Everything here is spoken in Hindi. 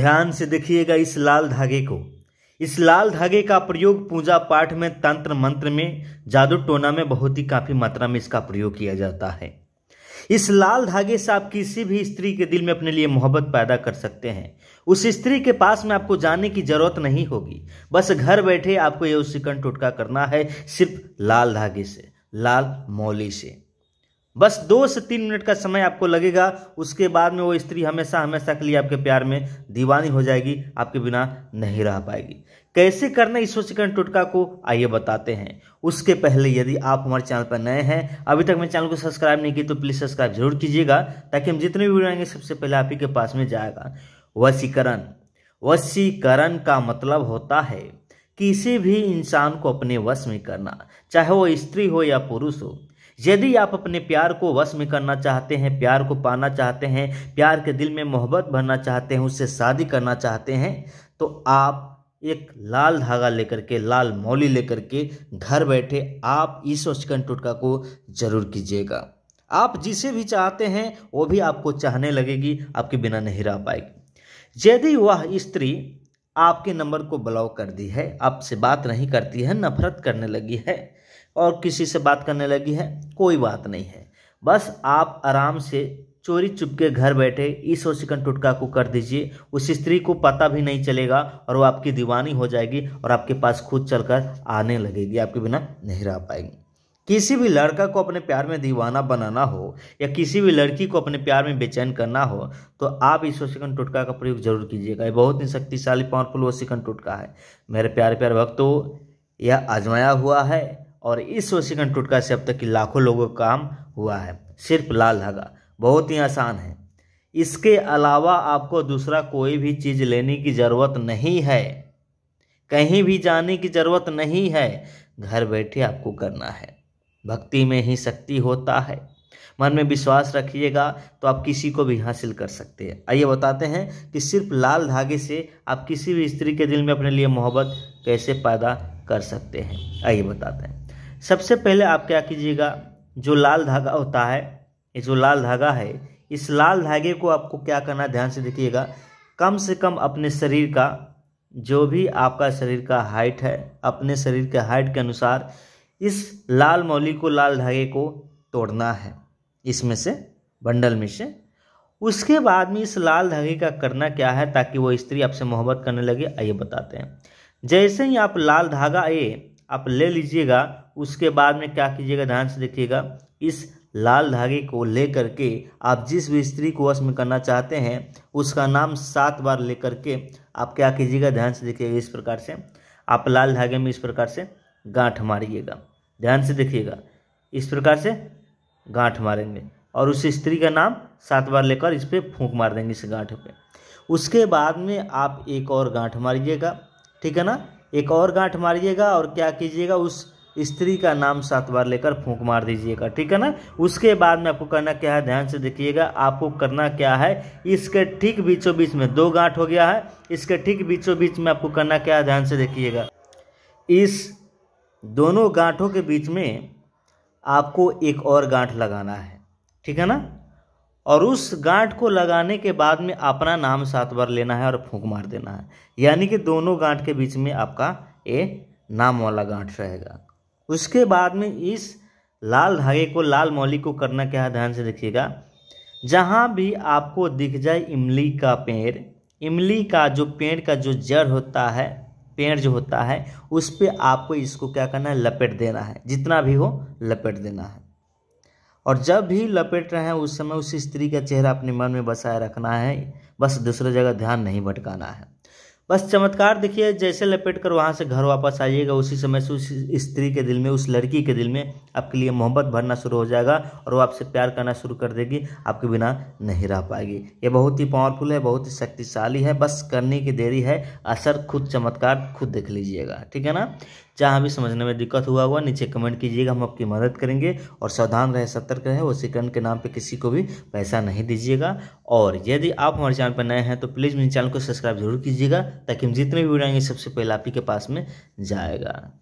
ध्यान से देखिएगा इस लाल धागे को इस लाल धागे का प्रयोग पूजा पाठ में तंत्र मंत्र में जादू टोना में बहुत ही काफ़ी मात्रा में इसका प्रयोग किया जाता है इस लाल धागे से आप किसी भी स्त्री के दिल में अपने लिए मोहब्बत पैदा कर सकते हैं उस स्त्री के पास में आपको जाने की जरूरत नहीं होगी बस घर बैठे आपको ये उसी टोटका करना है सिर्फ लाल धागे से लाल मौली से बस दो से तीन मिनट का समय आपको लगेगा उसके बाद में वो स्त्री हमेशा हमेशा के लिए आपके प्यार में दीवानी हो जाएगी आपके बिना नहीं रह पाएगी कैसे करना इस सेकंड टोटका को आइए बताते हैं उसके पहले यदि आप हमारे चैनल पर नए हैं अभी तक मेरे चैनल को सब्सक्राइब नहीं की तो प्लीज़ सब्सक्राइब जरूर कीजिएगा ताकि हम जितने भी वीडियो आएंगे सबसे पहले आप ही के पास में जाएगा वसीकरण वसीकरण का मतलब होता है किसी भी इंसान को अपने वश में करना चाहे वो स्त्री हो या पुरुष हो यदि आप अपने प्यार को वश में करना चाहते हैं प्यार को पाना चाहते हैं प्यार के दिल में मोहब्बत भरना चाहते हैं उससे शादी करना चाहते हैं तो आप एक लाल धागा लेकर के लाल मौली लेकर के घर बैठे आप इस चिकन टुटका को जरूर कीजिएगा आप जिसे भी चाहते हैं वो भी आपको चाहने लगेगी आपके बिना नहीं रह पाएगी यदि वह स्त्री आपके नंबर को ब्लॉक कर दी है आपसे बात नहीं करती है नफरत करने लगी है और किसी से बात करने लगी है कोई बात नहीं है बस आप आराम से चोरी चुपके घर बैठे इस और चिकन टुटका को कर दीजिए उस स्त्री को पता भी नहीं चलेगा और वो आपकी दीवानी हो जाएगी और आपके पास खुद चलकर आने लगेगी आपके बिना नहीं रह पाएगी किसी भी लड़का को अपने प्यार में दीवाना बनाना हो या किसी भी लड़की को अपने प्यार में बेचैन करना हो तो आप इस वोशिकन टुटका का प्रयोग जरूर कीजिएगा ये बहुत ही शक्तिशाली पावरफुल वोशिकन टुटका है मेरे प्यारे प्यार भक्तों यह आजमाया हुआ है और इस वशीकरण टुटका से अब तक की लाखों लोगों का काम हुआ है सिर्फ लाल धागा बहुत ही आसान है इसके अलावा आपको दूसरा कोई भी चीज़ लेने की ज़रूरत नहीं है कहीं भी जाने की ज़रूरत नहीं है घर बैठे आपको करना है भक्ति में ही शक्ति होता है मन में विश्वास रखिएगा तो आप किसी को भी हासिल कर सकते हैं आइए बताते हैं कि सिर्फ लाल धागे से आप किसी भी स्त्री के दिल में अपने लिए मोहब्बत कैसे पैदा कर सकते हैं आइए बताते हैं सबसे पहले आप क्या कीजिएगा जो लाल धागा होता है ये जो लाल धागा है इस लाल धागे को आपको क्या करना ध्यान से देखिएगा कम से कम अपने शरीर का जो भी आपका शरीर का हाइट है अपने शरीर के हाइट के अनुसार इस लाल मौली को लाल धागे को तोड़ना है इसमें से बंडल में से उसके बाद में इस लाल धागे का करना क्या है ताकि वो स्त्री आपसे मोहब्बत करने लगे आइए बताते हैं जैसे ही आप लाल धागा ये आप ले लीजिएगा उसके बाद में क्या कीजिएगा ध्यान से देखिएगा इस लाल धागे को ले करके आप जिस भी स्त्री को वश में करना चाहते हैं उसका नाम सात बार ले करके आप क्या कीजिएगा ध्यान से देखिएगा इस प्रकार से आप लाल धागे में इस प्रकार से गांठ मारिएगा ध्यान से देखिएगा इस प्रकार से गांठ मारेंगे और उस स्त्री का नाम सात बार लेकर इस पर फूंक मार देंगे इस गांठ पे उसके बाद में आप एक और गांठ मारिएगा ठीक है ना एक और गांठ मारिएगा और क्या कीजिएगा उस स्त्री का नाम सात बार लेकर फूंक मार दीजिएगा ठीक है ना उसके बाद में आपको करना क्या है ध्यान से देखिएगा आपको करना क्या है इसके ठीक बीचों बीच में दो गांठ हो गया है इसके ठीक बीचों बीच में आपको करना क्या है ध्यान से देखिएगा इस दोनों गांठों के बीच में आपको एक और गांठ लगाना है ठीक है ना और उस गांठ को लगाने के बाद में अपना नाम सात बार लेना है और फूंक मार देना है यानी कि दोनों गांठ के बीच में आपका ये नाम वाला गांठ रहेगा उसके बाद में इस लाल धागे को लाल मौली को करना क्या है ध्यान से देखिएगा जहाँ भी आपको दिख जाए इमली का पेड़ इमली का जो पेड़ का जो जड़ होता है पेड़ जो होता है उस पर आपको इसको क्या करना है लपेट देना है जितना भी हो लपेट देना है और जब भी लपेट रहे हैं उस समय उस स्त्री का चेहरा अपने मन में बसाए रखना है बस दूसरे जगह ध्यान नहीं भटकाना है बस चमत्कार देखिए जैसे लपेट कर वहाँ से घर वापस आइएगा उसी समय से उस स्त्री के दिल में उस लड़की के दिल में आपके लिए मोहब्बत भरना शुरू हो जाएगा और वो आपसे प्यार करना शुरू कर देगी आपके बिना नहीं रह पाएगी ये बहुत ही पावरफुल है बहुत ही शक्तिशाली है बस करने की देरी है असर खुद चमत्कार खुद देख लीजिएगा ठीक है ना जहाँ भी समझने में दिक्कत हुआ हुआ नीचे कमेंट कीजिएगा हम आपकी मदद करेंगे और सावधान रहे सतर्क रहें वसीकरण के नाम पर किसी को भी पैसा नहीं दीजिएगा और यदि आप हमारे चैनल पर नए हैं तो प्लीज़ मेरे चैनल को सब्सक्राइब जरूर कीजिएगा ताकि हम जितने भी वीडियो आएंगे सबसे पहले आप ही के पास में जाएगा